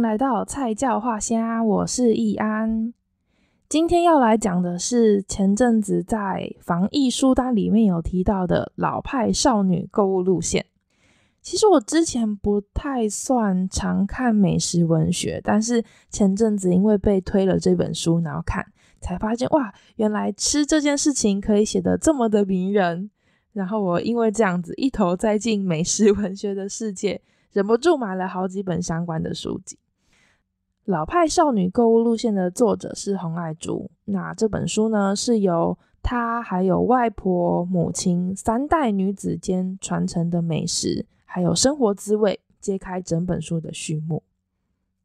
来到菜教画虾，我是易安。今天要来讲的是前阵子在防疫书单里面有提到的老派少女购物路线。其实我之前不太算常看美食文学，但是前阵子因为被推了这本书，然后看才发现哇，原来吃这件事情可以写的这么的迷人。然后我因为这样子一头栽进美食文学的世界，忍不住买了好几本相关的书籍。老派少女购物路线的作者是洪爱珠。那这本书呢，是由她还有外婆、母亲三代女子间传承的美食，还有生活滋味揭开整本书的序幕。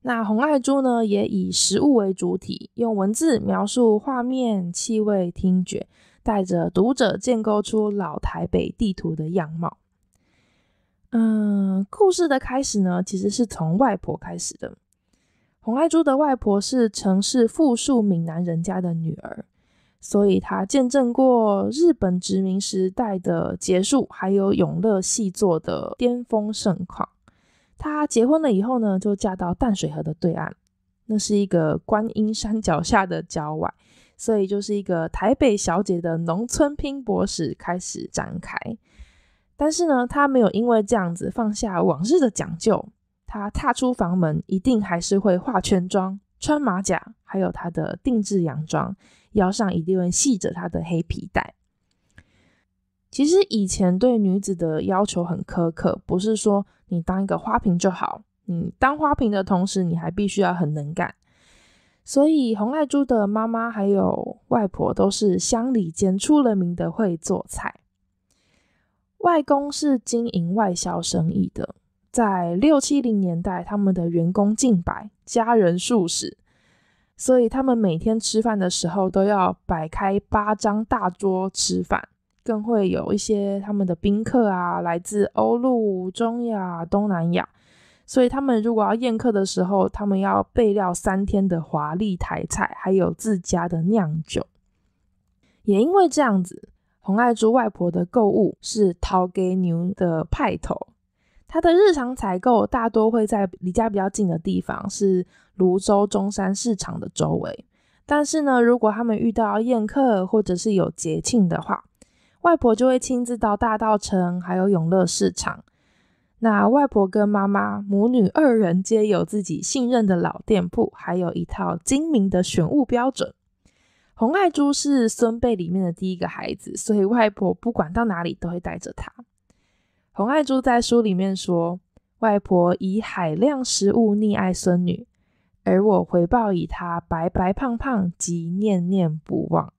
那洪爱珠呢，也以食物为主体，用文字描述、画面、气味、听觉，带着读者建构出老台北地图的样貌。嗯，故事的开始呢，其实是从外婆开始的。洪爱珠的外婆是城市富庶闽南人家的女儿，所以她见证过日本殖民时代的结束，还有永乐细作的巅峰盛况。她结婚了以后呢，就嫁到淡水河的对岸，那是一个观音山脚下的郊外，所以就是一个台北小姐的农村拼搏史开始展开。但是呢，她没有因为这样子放下往日的讲究。他踏出房门，一定还是会化圈妆、穿马甲，还有他的定制洋装，腰上一定会系着他的黑皮带。其实以前对女子的要求很苛刻，不是说你当一个花瓶就好，你当花瓶的同时，你还必须要很能干。所以红爱珠的妈妈还有外婆都是乡里间出了名的会做菜，外公是经营外销生意的。在六七零年代，他们的员工近百，家人数十，所以他们每天吃饭的时候都要摆开八张大桌吃饭，更会有一些他们的宾客啊，来自欧陆、中亚、东南亚，所以他们如果要宴客的时候，他们要备料三天的华丽台菜，还有自家的酿酒。也因为这样子，红爱珠外婆的购物是讨给牛的派头。他的日常采购大多会在离家比较近的地方，是泸州中山市场的周围。但是呢，如果他们遇到宴客或者是有节庆的话，外婆就会亲自到大道城还有永乐市场。那外婆跟妈妈母女二人皆有自己信任的老店铺，还有一套精明的选物标准。红爱珠是孙辈里面的第一个孩子，所以外婆不管到哪里都会带着他。洪爱珠在书里面说：“外婆以海量食物溺爱孙女，而我回报以她白白胖胖及念念不忘。”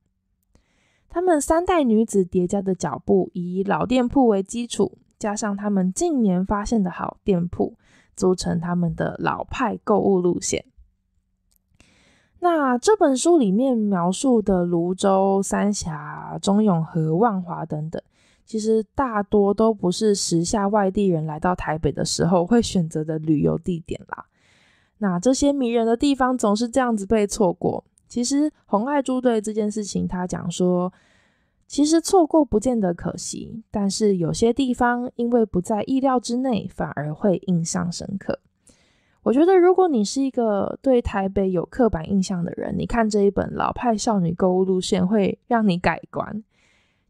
他们三代女子叠加的脚步，以老店铺为基础，加上他们近年发现的好店铺，组成他们的老派购物路线。那这本书里面描述的泸州、三峡、中永和万华等等。其实大多都不是时下外地人来到台北的时候会选择的旅游地点啦。那这些迷人的地方总是这样子被错过。其实红爱猪队这件事情，他讲说，其实错过不见得可惜，但是有些地方因为不在意料之内，反而会印象深刻。我觉得如果你是一个对台北有刻板印象的人，你看这一本老派少女购物路线，会让你改观。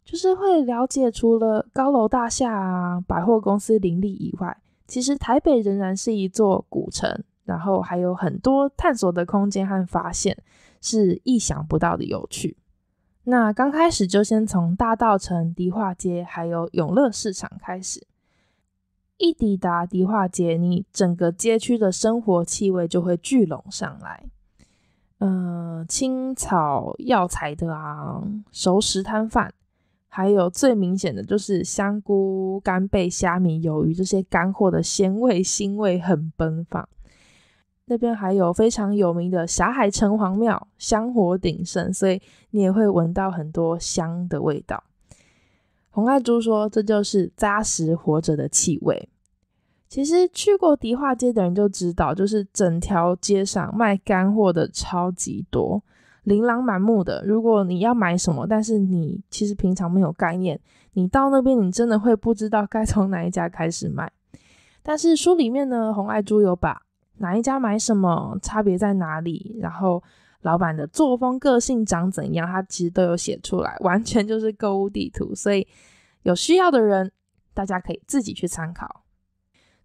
就是会了解，除了高楼大厦啊、百货公司林立以外，其实台北仍然是一座古城，然后还有很多探索的空间和发现，是意想不到的有趣。那刚开始就先从大道城、迪化街还有永乐市场开始。一抵达迪化街，你整个街区的生活气味就会聚拢上来，嗯，青草药材的啊，熟食摊贩。还有最明显的就是香菇、干贝、虾米、鱿鱼这些干货的鲜味、腥味很奔放。那边还有非常有名的霞海城隍庙，香火鼎盛，所以你也会闻到很多香的味道。洪爱珠说：“这就是扎实活着的气味。”其实去过迪化街的人就知道，就是整条街上卖干货的超级多。琳琅满目的，如果你要买什么，但是你其实平常没有概念，你到那边你真的会不知道该从哪一家开始买。但是书里面呢，红爱珠有把哪一家买什么差别在哪里，然后老板的作风、个性长怎样，他其实都有写出来，完全就是购物地图。所以有需要的人，大家可以自己去参考。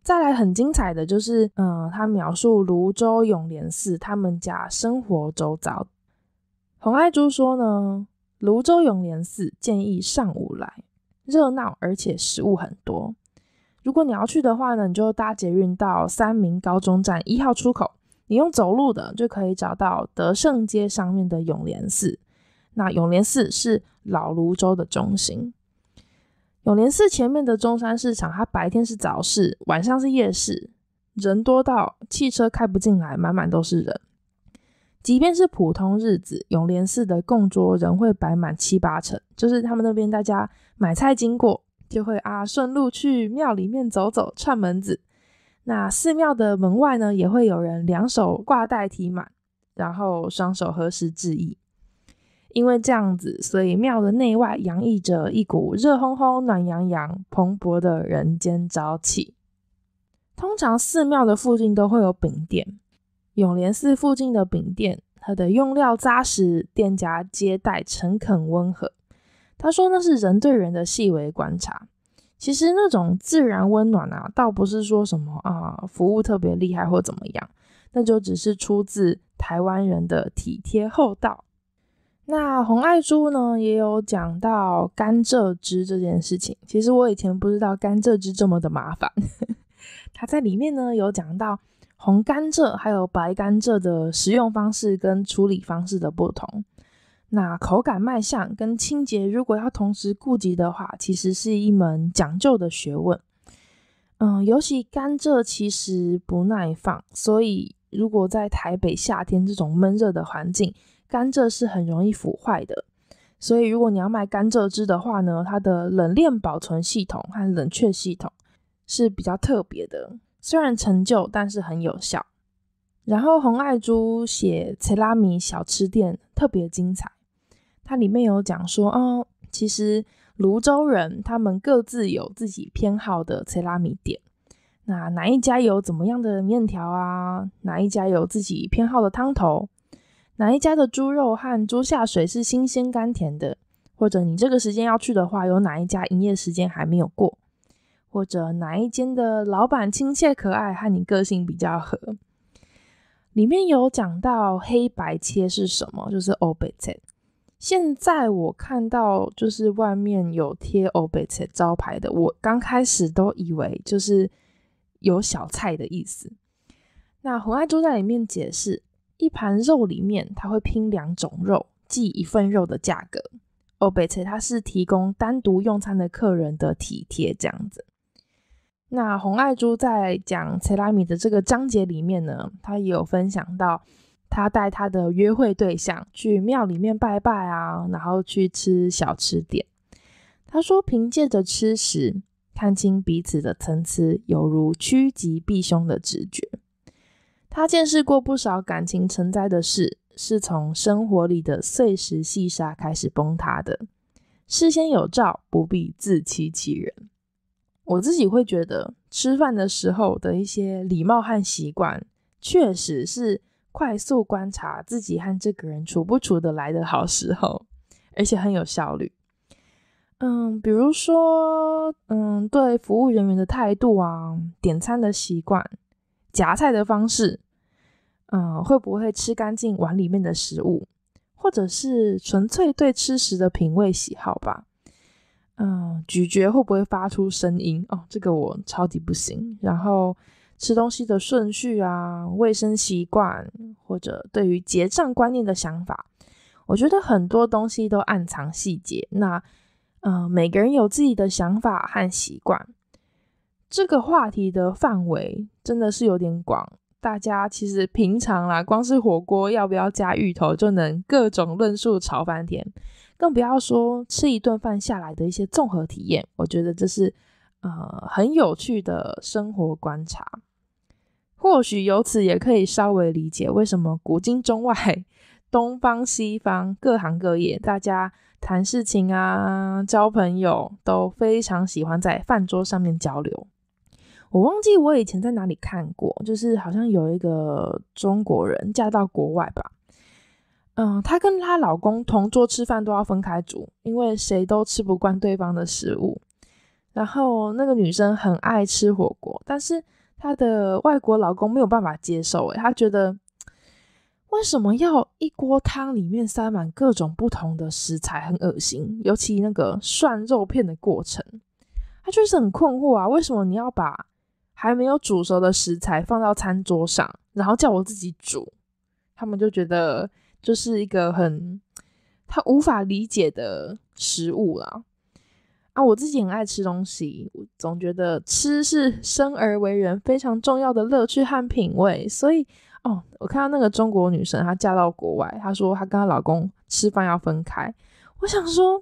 再来很精彩的就是，嗯，他描述泸州永联寺他们家生活周遭。洪爱珠说呢，泸州永联寺建议上午来，热闹而且食物很多。如果你要去的话呢，你就搭捷运到三明高中站一号出口。你用走路的就可以找到德胜街上面的永联寺。那永联寺是老泸州的中心。永联寺前面的中山市场，它白天是早市，晚上是夜市，人多到汽车开不进来，满满都是人。即便是普通日子，永联寺的供桌仍会摆满七八成。就是他们那边大家买菜经过，就会啊顺路去庙里面走走串门子。那寺庙的门外呢，也会有人两手挂袋提满，然后双手合十致意。因为这样子，所以庙的内外洋溢着一股热烘烘、暖洋洋、蓬勃的人间朝气。通常寺庙的附近都会有饼店。永联寺附近的饼店，它的用料扎实，店家接待诚恳温和。他说那是人对人的细微观察。其实那种自然温暖啊，倒不是说什么啊服务特别厉害或怎么样，那就只是出自台湾人的体贴厚道。那红爱珠呢也有讲到甘蔗汁这件事情。其实我以前不知道甘蔗汁这么的麻烦。他 在里面呢有讲到。红甘蔗还有白甘蔗的食用方式跟处理方式的不同，那口感、卖相跟清洁，如果要同时顾及的话，其实是一门讲究的学问。嗯，尤其甘蔗其实不耐放，所以如果在台北夏天这种闷热的环境，甘蔗是很容易腐坏的。所以如果你要卖甘蔗汁的话呢，它的冷链保存系统和冷却系统是比较特别的。虽然陈旧，但是很有效。然后红爱珠写切拉米小吃店特别精彩，它里面有讲说，哦，其实泸州人他们各自有自己偏好的切拉米店。那哪一家有怎么样的面条啊？哪一家有自己偏好的汤头？哪一家的猪肉和猪下水是新鲜甘甜的？或者你这个时间要去的话，有哪一家营业时间还没有过？或者哪一间的老板亲切可爱，和你个性比较合。里面有讲到黑白切是什么，就是 o e 贝 t 现在我看到就是外面有贴 o e 贝 t 招牌的，我刚开始都以为就是有小菜的意思。那红爱猪在里面解释，一盘肉里面它会拼两种肉，即一份肉的价格。o e 贝 t 它是提供单独用餐的客人的体贴，这样子。那洪爱珠在讲切拉米的这个章节里面呢，她也有分享到，她带她的约会对象去庙里面拜拜啊，然后去吃小吃点。她说凭借着吃食看清彼此的层次，犹如趋吉避凶的直觉。她见识过不少感情成灾的事，是从生活里的碎石细沙开始崩塌的。事先有兆，不必自欺欺人。我自己会觉得，吃饭的时候的一些礼貌和习惯，确实是快速观察自己和这个人处不处得来的好时候，而且很有效率。嗯，比如说，嗯，对服务人员的态度啊，点餐的习惯，夹菜的方式，嗯，会不会吃干净碗里面的食物，或者是纯粹对吃食的品味喜好吧。嗯，咀嚼会不会发出声音？哦，这个我超级不行。然后吃东西的顺序啊，卫生习惯，或者对于结账观念的想法，我觉得很多东西都暗藏细节。那，嗯，每个人有自己的想法和习惯。这个话题的范围真的是有点广。大家其实平常啦，光是火锅要不要加芋头，就能各种论述炒翻天。更不要说吃一顿饭下来的一些综合体验，我觉得这是呃很有趣的生活观察。或许由此也可以稍微理解为什么古今中外、东方西方、各行各业，大家谈事情啊、交朋友，都非常喜欢在饭桌上面交流。我忘记我以前在哪里看过，就是好像有一个中国人嫁到国外吧。嗯，她跟她老公同桌吃饭都要分开煮，因为谁都吃不惯对方的食物。然后那个女生很爱吃火锅，但是她的外国老公没有办法接受，诶，他觉得为什么要一锅汤里面塞满各种不同的食材，很恶心。尤其那个涮肉片的过程，他就是很困惑啊，为什么你要把还没有煮熟的食材放到餐桌上，然后叫我自己煮？他们就觉得就是一个很他无法理解的食物啊。啊！我自己很爱吃东西，我总觉得吃是生而为人非常重要的乐趣和品味。所以哦，我看到那个中国女生她嫁到国外，她说她跟她老公吃饭要分开。我想说，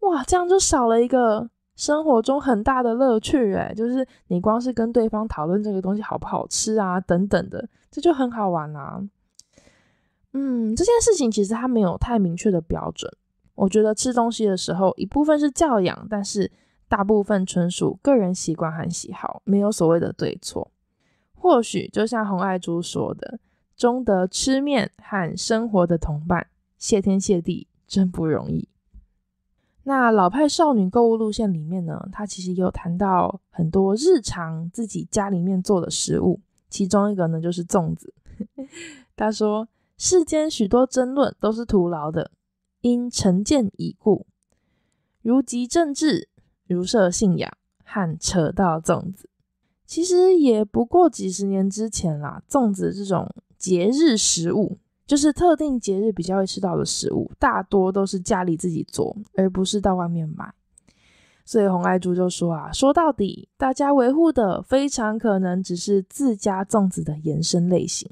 哇，这样就少了一个生活中很大的乐趣哎，就是你光是跟对方讨论这个东西好不好吃啊等等的，这就很好玩啦。嗯，这件事情其实它没有太明确的标准。我觉得吃东西的时候，一部分是教养，但是大部分纯属个人习惯和喜好，没有所谓的对错。或许就像洪爱珠说的，“终得吃面和生活的同伴，谢天谢地，真不容易。”那老派少女购物路线里面呢，她其实也有谈到很多日常自己家里面做的食物，其中一个呢就是粽子。她说。世间许多争论都是徒劳的，因成见已固。如及政治，如涉信仰，和扯到粽子，其实也不过几十年之前啦。粽子这种节日食物，就是特定节日比较会吃到的食物，大多都是家里自己做，而不是到外面买。所以红爱珠就说啊，说到底，大家维护的非常可能只是自家粽子的延伸类型。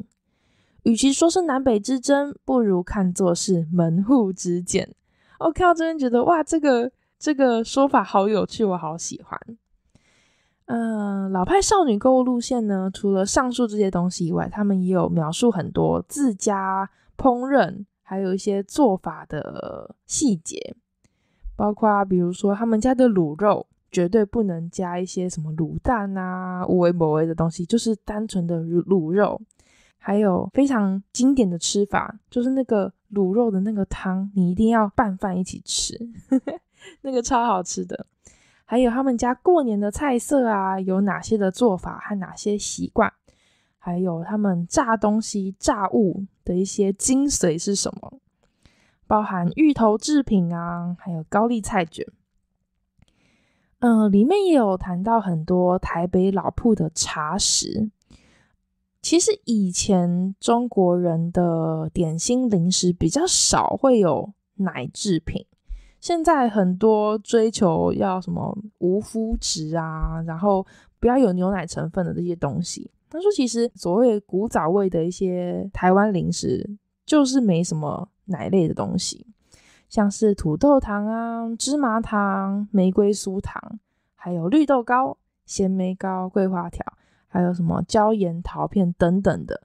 与其说是南北之争，不如看作是门户之见。我真的觉得哇，这个这个说法好有趣，我好喜欢。嗯，老派少女购物路线呢，除了上述这些东西以外，他们也有描述很多自家烹饪，还有一些做法的细节，包括比如说他们家的卤肉，绝对不能加一些什么卤蛋啊、无味某味的东西，就是单纯的卤卤肉。还有非常经典的吃法，就是那个卤肉的那个汤，你一定要拌饭一起吃，那个超好吃的。还有他们家过年的菜色啊，有哪些的做法和哪些习惯，还有他们炸东西炸物的一些精髓是什么，包含芋头制品啊，还有高丽菜卷。嗯，里面也有谈到很多台北老铺的茶食。其实以前中国人的点心零食比较少，会有奶制品。现在很多追求要什么无麸质啊，然后不要有牛奶成分的这些东西。他说，其实所谓古早味的一些台湾零食，就是没什么奶类的东西，像是土豆糖啊、芝麻糖、玫瑰酥糖，还有绿豆糕、咸梅糕、桂花条。还有什么椒盐桃片等等的，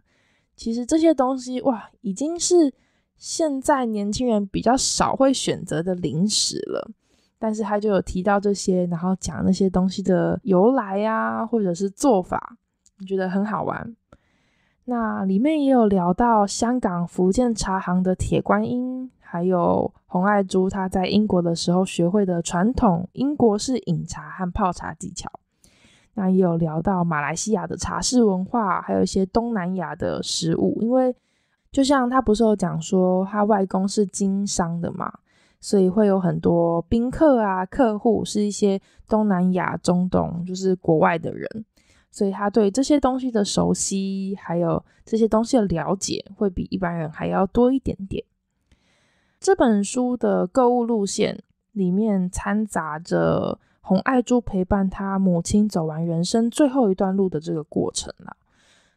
其实这些东西哇，已经是现在年轻人比较少会选择的零食了。但是他就有提到这些，然后讲那些东西的由来呀，或者是做法，我觉得很好玩。那里面也有聊到香港福建茶行的铁观音，还有红爱珠她在英国的时候学会的传统英国式饮茶和泡茶技巧。那也有聊到马来西亚的茶室文化，还有一些东南亚的食物。因为就像他不是有讲说他外公是经商的嘛，所以会有很多宾客啊、客户是一些东南亚、中东，就是国外的人，所以他对这些东西的熟悉，还有这些东西的了解，会比一般人还要多一点点。这本书的购物路线里面掺杂着。红爱珠陪伴他母亲走完人生最后一段路的这个过程啦，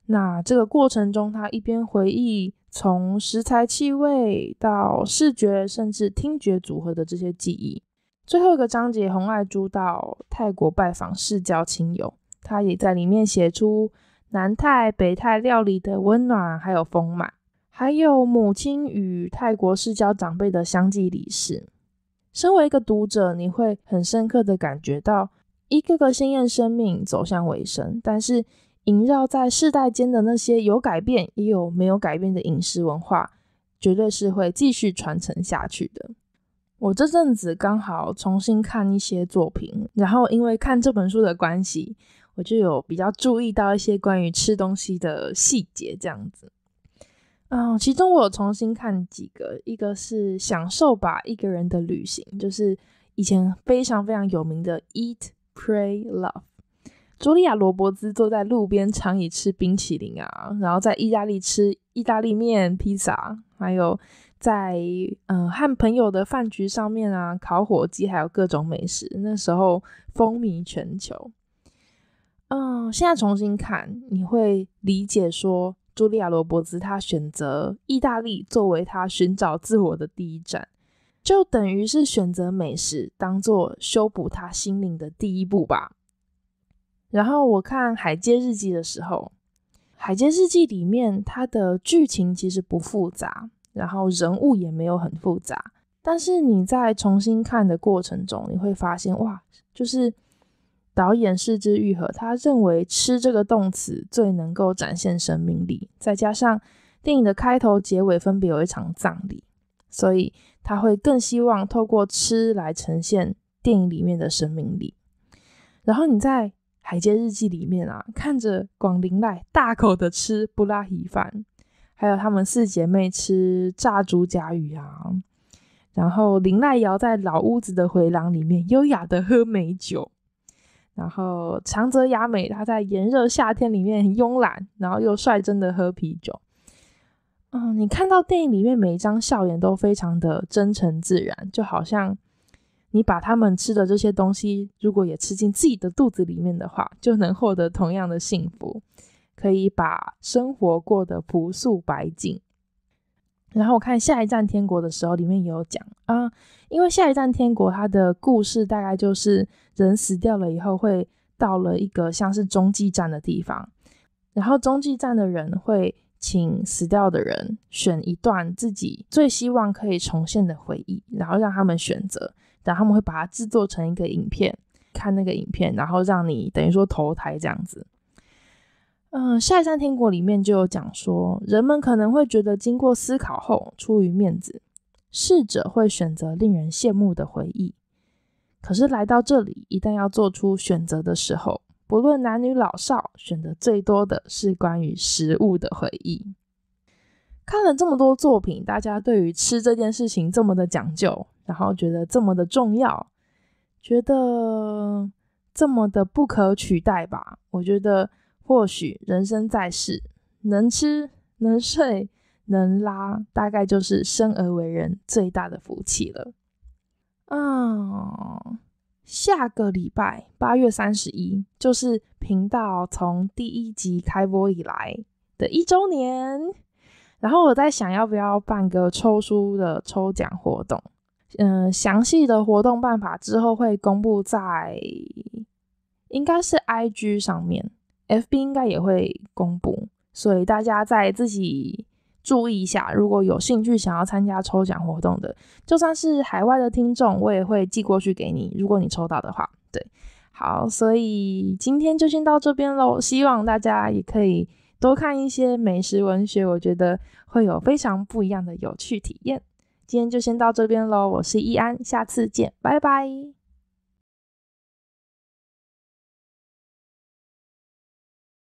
那这个过程中，他一边回忆从食材气味到视觉甚至听觉组合的这些记忆。最后一个章节，红爱珠到泰国拜访世交亲友，她也在里面写出南泰北泰料理的温暖还有丰满，还有母亲与泰国世交长辈的相继离世。身为一个读者，你会很深刻的感觉到一个个鲜艳生命走向尾声，但是萦绕在世代间的那些有改变也有没有改变的饮食文化，绝对是会继续传承下去的。我这阵子刚好重新看一些作品，然后因为看这本书的关系，我就有比较注意到一些关于吃东西的细节这样子。嗯，其中我有重新看几个，一个是享受吧一个人的旅行，就是以前非常非常有名的 Eat, Pray, Love。茱莉亚·罗伯兹坐在路边长椅吃冰淇淋啊，然后在意大利吃意大利面、披萨，还有在嗯和朋友的饭局上面啊烤火鸡，还有各种美食，那时候风靡全球。嗯，现在重新看，你会理解说。茱莉亚罗伯兹，她选择意大利作为她寻找自我的第一站，就等于是选择美食当做修补她心灵的第一步吧。然后我看《海街日记》的时候，《海街日记》里面它的剧情其实不复杂，然后人物也没有很复杂，但是你在重新看的过程中，你会发现，哇，就是。导演是之愈合，他认为吃这个动词最能够展现生命力。再加上电影的开头、结尾分别有一场葬礼，所以他会更希望透过吃来呈现电影里面的生命力。然后你在《海街日记》里面啊，看着广陵赖大口的吃布拉吉饭，还有他们四姐妹吃炸竹甲鱼啊。然后林濑瑶在老屋子的回廊里面优雅的喝美酒。然后长泽雅美，她在炎热夏天里面慵懒，然后又率真的喝啤酒。嗯，你看到电影里面每一张笑颜都非常的真诚自然，就好像你把他们吃的这些东西，如果也吃进自己的肚子里面的话，就能获得同样的幸福，可以把生活过得朴素白净。然后我看下一站天国的时候，里面也有讲啊，因为下一站天国它的故事大概就是。人死掉了以后，会到了一个像是中继站的地方，然后中继站的人会请死掉的人选一段自己最希望可以重现的回忆，然后让他们选择，然后他们会把它制作成一个影片，看那个影片，然后让你等于说投胎这样子。嗯，《下一站天国》里面就有讲说，人们可能会觉得经过思考后，出于面子，逝者会选择令人羡慕的回忆。可是来到这里，一旦要做出选择的时候，不论男女老少，选择最多的是关于食物的回忆。看了这么多作品，大家对于吃这件事情这么的讲究，然后觉得这么的重要，觉得这么的不可取代吧？我觉得或许人生在世，能吃能睡能拉，大概就是生而为人最大的福气了。啊，下个礼拜八月三十一就是频道从第一集开播以来的一周年。然后我在想要不要办个抽书的抽奖活动，嗯，详细的活动办法之后会公布在，应该是 I G 上面，F B 应该也会公布，所以大家在自己。注意一下，如果有兴趣想要参加抽奖活动的，就算是海外的听众，我也会寄过去给你。如果你抽到的话，对，好，所以今天就先到这边喽。希望大家也可以多看一些美食文学，我觉得会有非常不一样的有趣体验。今天就先到这边喽，我是易安，下次见，拜拜。